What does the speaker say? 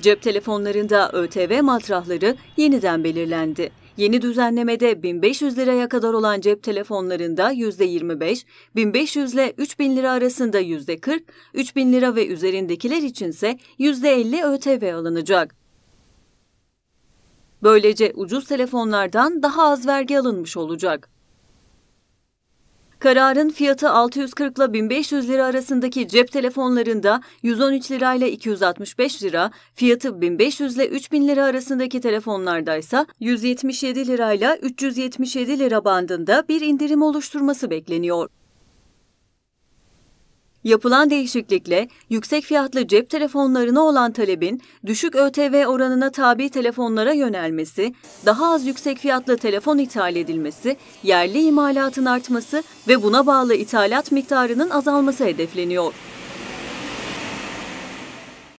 Cep telefonlarında ÖTV matrahları yeniden belirlendi. Yeni düzenlemede 1500 liraya kadar olan cep telefonlarında %25, 1500 ile 3000 lira arasında %40, 3000 lira ve üzerindekiler içinse %50 ÖTV alınacak. Böylece ucuz telefonlardan daha az vergi alınmış olacak. Kararın fiyatı 640 ile 1500 lira arasındaki cep telefonlarında 113 lira ile 265 lira, fiyatı 1500 ile 3000 lira arasındaki telefonlarda ise 177 lira ile 377 lira bandında bir indirim oluşturması bekleniyor. Yapılan değişiklikle yüksek fiyatlı cep telefonlarına olan talebin düşük ÖTV oranına tabi telefonlara yönelmesi, daha az yüksek fiyatlı telefon ithal edilmesi, yerli imalatın artması ve buna bağlı ithalat miktarının azalması hedefleniyor.